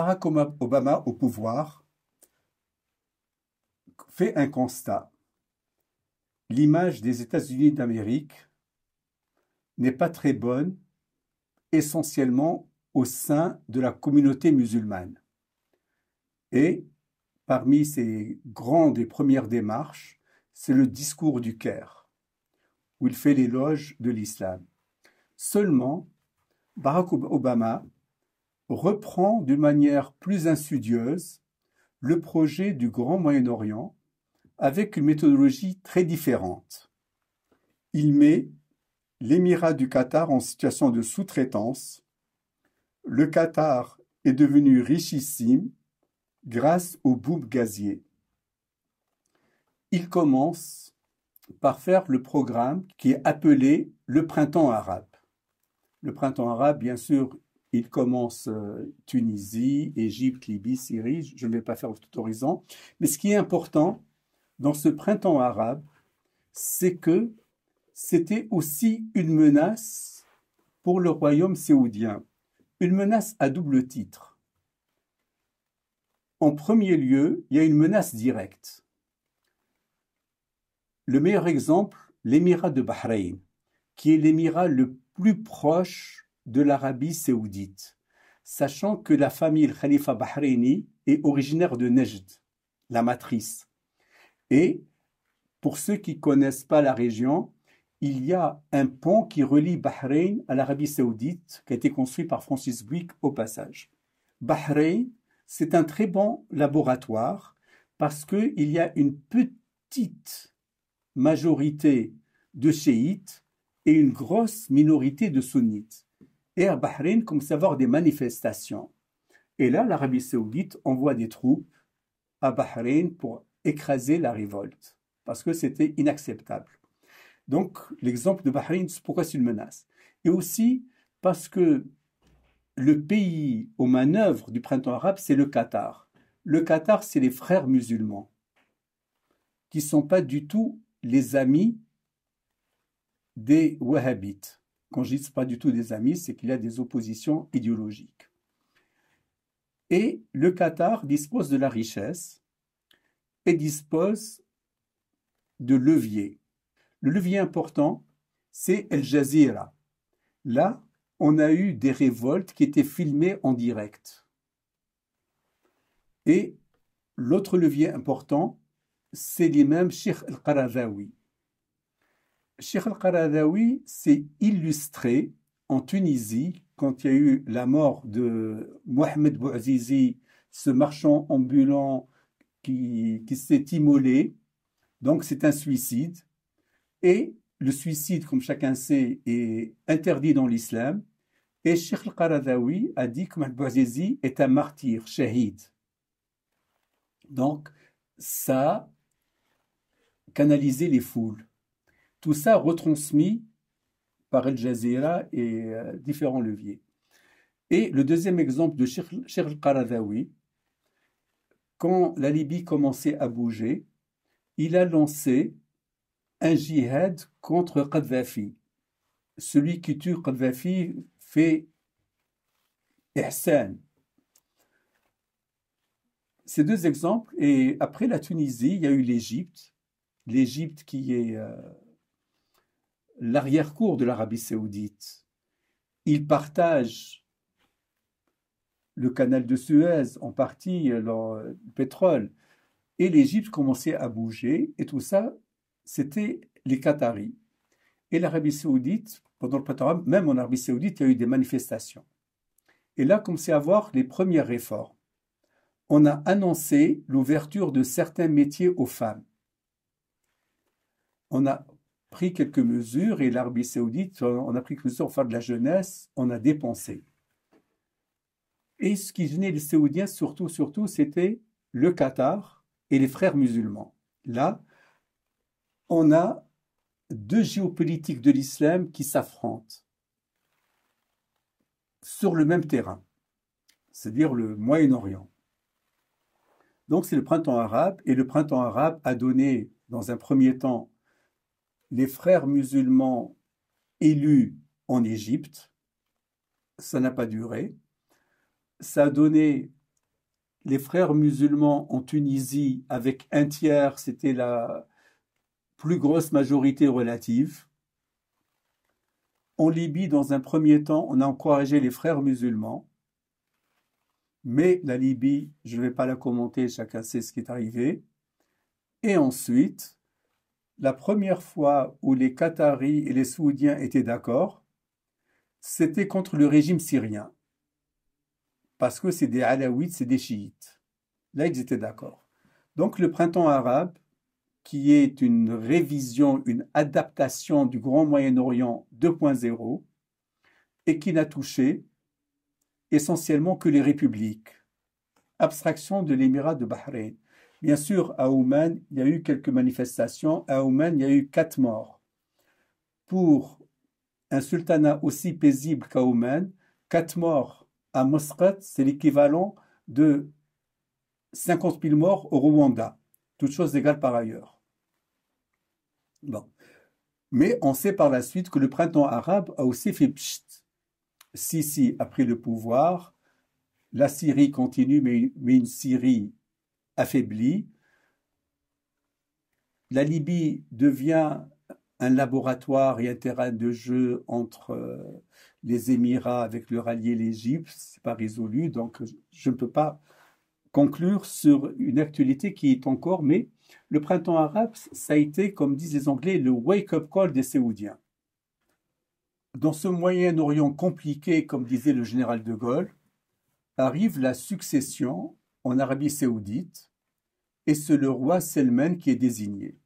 Barack Obama au pouvoir fait un constat. L'image des États-Unis d'Amérique n'est pas très bonne, essentiellement au sein de la communauté musulmane. Et parmi ses grandes et premières démarches, c'est le discours du Caire, où il fait l'éloge de l'islam. Seulement, Barack Obama reprend d'une manière plus insidieuse le projet du Grand Moyen-Orient avec une méthodologie très différente. Il met l'Émirat du Qatar en situation de sous-traitance. Le Qatar est devenu richissime grâce au boom gazier. Il commence par faire le programme qui est appelé le printemps arabe. Le printemps arabe, bien sûr, il commence euh, Tunisie, Égypte, Libye, Syrie. Je ne vais pas faire tout horizon. Mais ce qui est important dans ce printemps arabe, c'est que c'était aussi une menace pour le royaume saoudien. Une menace à double titre. En premier lieu, il y a une menace directe. Le meilleur exemple, l'émirat de Bahreïn, qui est l'émirat le plus proche de l'Arabie saoudite, sachant que la famille Khalifa Bahreini est originaire de Nejd, la matrice. Et pour ceux qui ne connaissent pas la région, il y a un pont qui relie Bahreïn à l'Arabie saoudite, qui a été construit par Francis Buick au passage. Bahreïn, c'est un très bon laboratoire parce qu'il y a une petite majorité de chiites et une grosse minorité de sunnites et à Bahreïn commence à des manifestations. Et là, l'Arabie saoudite envoie des troupes à Bahreïn pour écraser la révolte, parce que c'était inacceptable. Donc, l'exemple de Bahreïn, pourquoi c'est une menace Et aussi parce que le pays aux manœuvres du printemps arabe, c'est le Qatar. Le Qatar, c'est les frères musulmans, qui ne sont pas du tout les amis des wahhabites. Quand je dis pas du tout des amis, c'est qu'il y a des oppositions idéologiques. Et le Qatar dispose de la richesse et dispose de leviers. Le levier important, c'est El Jazeera. Là, on a eu des révoltes qui étaient filmées en direct. Et l'autre levier important, c'est mêmes Sheikh al-Qarazawi. Cheikh al-Qaradawi s'est illustré en Tunisie quand il y a eu la mort de Mohamed Bouazizi, ce marchand ambulant qui, s'est immolé. Donc c'est un suicide. Et le suicide, comme chacun sait, est interdit dans l'islam. Et Sheikh al-Qaradawi a dit que Mohamed Bouazizi est un martyr, shahid. Donc ça canaliser les foules. Tout ça retransmis par al Jazeera et euh, différents leviers. Et le deuxième exemple de Cheikh al-Qaradawi, quand la Libye commençait à bouger, il a lancé un jihad contre Kadhafi. Celui qui tue Kadhafi fait Ihsan. Ces deux exemples, et après la Tunisie, il y a eu l'Égypte, l'Égypte qui est euh, l'arrière-cour de l'Arabie saoudite. Ils partagent le canal de Suez en partie, euh, euh, leur pétrole, et l'Égypte commençait à bouger, et tout ça, c'était les Qataris. Et l'Arabie saoudite, pendant le printemps, même en Arabie saoudite, il y a eu des manifestations. Et là commençait à voir les premières réformes. On a annoncé l'ouverture de certains métiers aux femmes. On a pris quelques mesures et l'Arabie saoudite on a pris quelques mesures en de la jeunesse, on a dépensé. Et ce qui gênait les Saoudiens surtout, surtout, c'était le Qatar et les frères musulmans. Là, on a deux géopolitiques de l'islam qui s'affrontent sur le même terrain, c'est-à-dire le Moyen-Orient. Donc c'est le printemps arabe, et le printemps arabe a donné, dans un premier temps, les frères musulmans élus en Égypte. Ça n'a pas duré. Ça a donné les frères musulmans en Tunisie avec un tiers, c'était la plus grosse majorité relative. En Libye, dans un premier temps, on a encouragé les frères musulmans. Mais la Libye, je ne vais pas la commenter, chacun sait ce qui est arrivé. Et ensuite, la première fois où les Qataris et les Saoudiens étaient d'accord, c'était contre le régime syrien. Parce que c'est des Alaouites, c'est des chiites. Là, ils étaient d'accord. Donc le printemps arabe, qui est une révision, une adaptation du Grand Moyen-Orient 2.0, et qui n'a touché essentiellement que les républiques. Abstraction de l'émirat de Bahreïn. Bien sûr, à Oumène, il y a eu quelques manifestations. À Oumène, il y a eu quatre morts. Pour un sultanat aussi paisible qu'à quatre morts à Mosrat, c'est l'équivalent de 50 000 morts au Rwanda. Toutes choses égales par ailleurs. Mais on sait par la suite que le printemps arabe a aussi fait pchit. Sisi a pris le pouvoir. La Syrie continue, mais une Syrie affaiblie. La Libye devient un laboratoire et un terrain de jeu entre euh, les Émirats avec leur allié l'Égypte. n'est pas résolu, donc je ne peux pas conclure sur une actualité qui est encore, mais le printemps arabe, ça a été, comme disent les Anglais, le wake-up call des Saoudiens. Dans ce Moyen-Orient compliqué, comme disait le général de Gaulle, arrive la succession en Arabie saoudite et c'est le roi Selman qui est désigné.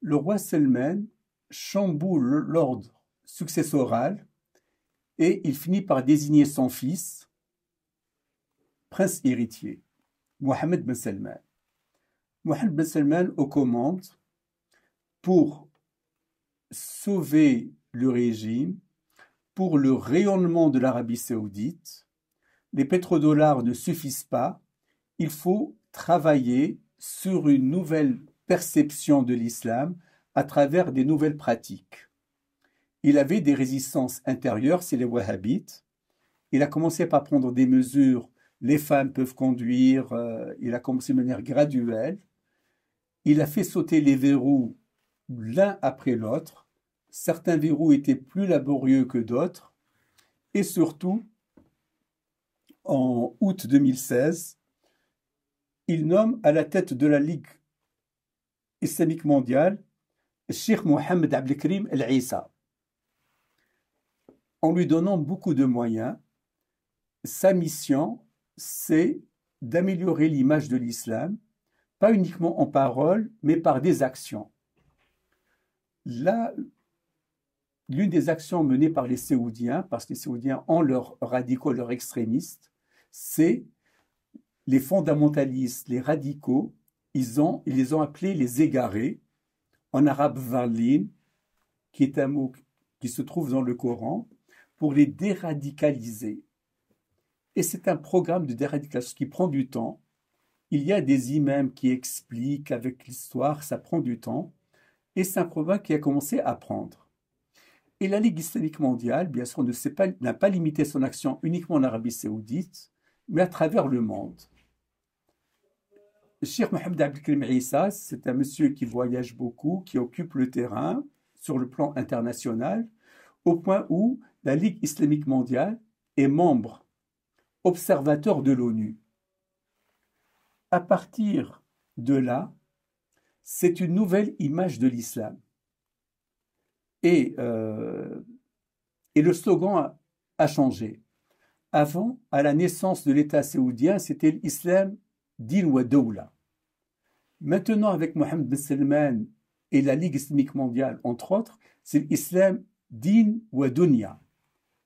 Le roi Selman chamboule l'ordre successoral et il finit par désigner son fils, prince héritier, Mohamed Ben Selman. Mohamed Ben Selman aux commandes pour sauver le régime, pour le rayonnement de l'Arabie saoudite. Les pétrodollars ne suffisent pas, il faut travailler sur une nouvelle perception de l'islam à travers des nouvelles pratiques. Il avait des résistances intérieures, c'est les wahhabites. Il a commencé par prendre des mesures, les femmes peuvent conduire, euh, il a commencé de manière graduelle. Il a fait sauter les verrous l'un après l'autre. Certains verrous étaient plus laborieux que d'autres. Et surtout, en août 2016, il nomme à la tête de la Ligue islamique mondiale Sheikh Mohamed Abdelkrim El-Issa, en lui donnant beaucoup de moyens. Sa mission, c'est d'améliorer l'image de l'islam, pas uniquement en paroles, mais par des actions. Là, l'une des actions menées par les Séoudiens, parce que les Séoudiens ont leurs radicaux, leurs extrémistes, c'est les fondamentalistes, les radicaux, ils, ont, ils les ont appelés les égarés, en arabe varlin, qui est un mot qui se trouve dans le Coran, pour les déradicaliser. Et c'est un programme de déradicalisation qui prend du temps. Il y a des imams qui expliquent avec l'histoire, ça prend du temps. Et c'est un programme qui a commencé à prendre. Et la Ligue islamique mondiale, bien sûr, n'a pas, pas limité son action uniquement en Arabie saoudite, mais à travers le monde. Cheikh Mohamed Abdelkrim Issa, c'est un monsieur qui voyage beaucoup, qui occupe le terrain sur le plan international, au point où la Ligue islamique mondiale est membre observateur de l'ONU. À partir de là, c'est une nouvelle image de l'islam. Et, euh, et le slogan a changé. Avant, à la naissance de l'État saoudien, c'était l'islam Din wa Doula. Maintenant, avec Mohamed Ben Salman et la Ligue islamique mondiale, entre autres, c'est l'islam din wa dunya.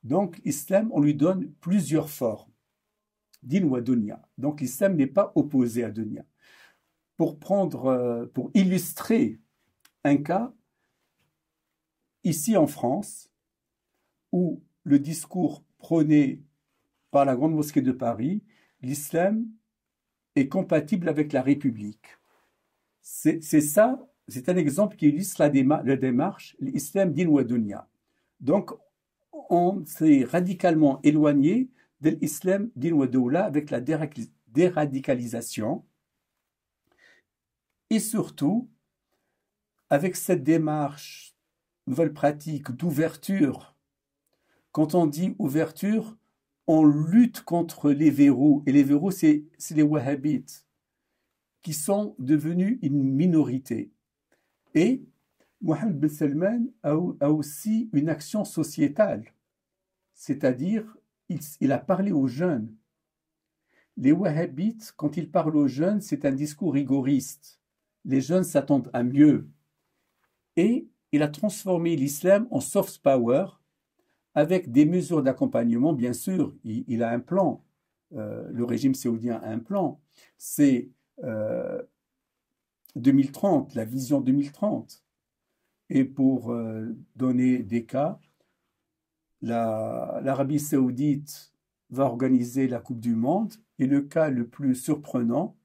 Donc, l'islam, on lui donne plusieurs formes. Din wa dunya. Donc, l'islam n'est pas opposé à dunya. Pour prendre, euh, pour illustrer un cas, ici en France, où le discours prôné par la Grande Mosquée de Paris, l'islam est compatible avec la République. C'est ça, c'est un exemple qui illustre la, la démarche, l'islam din Donc, on s'est radicalement éloigné de l'islam din doula avec la déradicalisation et surtout avec cette démarche, nouvelle pratique d'ouverture. Quand on dit ouverture, on lutte contre les verrous. Et les verrous, c'est les wahhabites, qui sont devenus une minorité. Et Mohamed Ben Salman a, aussi une action sociétale, c'est-à-dire il, il a parlé aux jeunes. Les wahhabites, quand ils parlent aux jeunes, c'est un discours rigoriste. Les jeunes s'attendent à mieux. Et il a transformé l'islam en soft power, avec des mesures d'accompagnement, bien sûr. Il, a un plan. Euh, le régime saoudien a un plan. C'est 2030, euh, la vision 2030. Et pour euh, donner des cas, l'Arabie saoudite va organiser la Coupe du Monde. Et le cas le plus surprenant,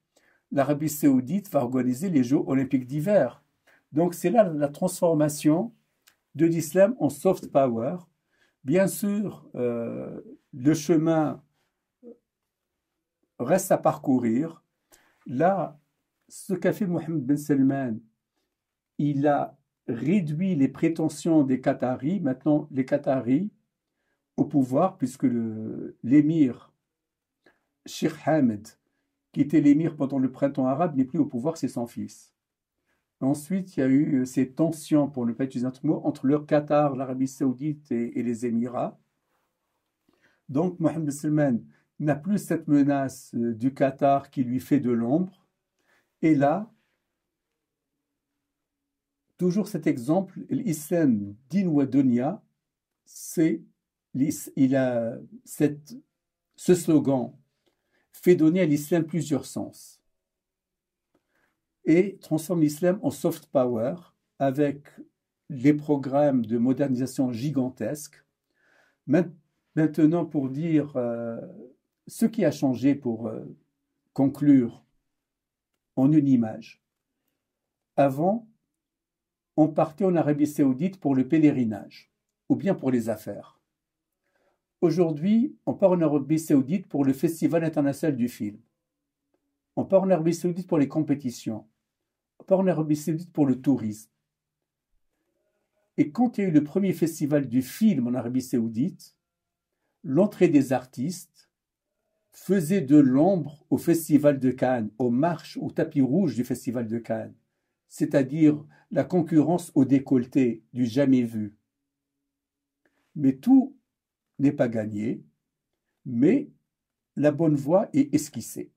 l'Arabie saoudite va organiser les Jeux olympiques d'hiver. Donc c'est là la transformation de l'islam en soft power Bien sûr, euh, le chemin reste à parcourir. Là, ce qu'a fait Mohamed Ben Salman, il a réduit les prétentions des Qataris, maintenant les Qataris, au pouvoir, puisque l'émir Sheikh Hamed, qui était l'émir pendant le printemps arabe, n'est plus au pouvoir, c'est son fils. Ensuite, il y a eu euh, ces tensions, pour ne pas utiliser un mot, entre le Qatar, l'Arabie saoudite et, les Émirats. Donc, Mohamed Salman n'a plus cette menace euh, du Qatar qui lui fait de l'ombre. Et là, toujours cet exemple, l'Islam din c'est a ce slogan fait donner à l'islam plusieurs sens et transforme l'islam en soft power avec les programmes de modernisation gigantesques. Maintenant, pour dire euh, ce qui a changé pour euh, conclure en une image. Avant, on partait en Arabie saoudite pour le pèlerinage ou bien pour les affaires. Aujourd'hui, on part en Arabie saoudite pour le Festival international du film. On part en Arabie saoudite pour les compétitions en Arabie saoudite pour le tourisme. Et quand il y a eu le premier festival du film en Arabie saoudite, l'entrée des artistes faisait de l'ombre au festival de Cannes, aux marches, au tapis rouge du festival de Cannes, c'est-à-dire la concurrence au décolleté du jamais vu. Mais tout n'est pas gagné, mais la bonne voie est esquissée.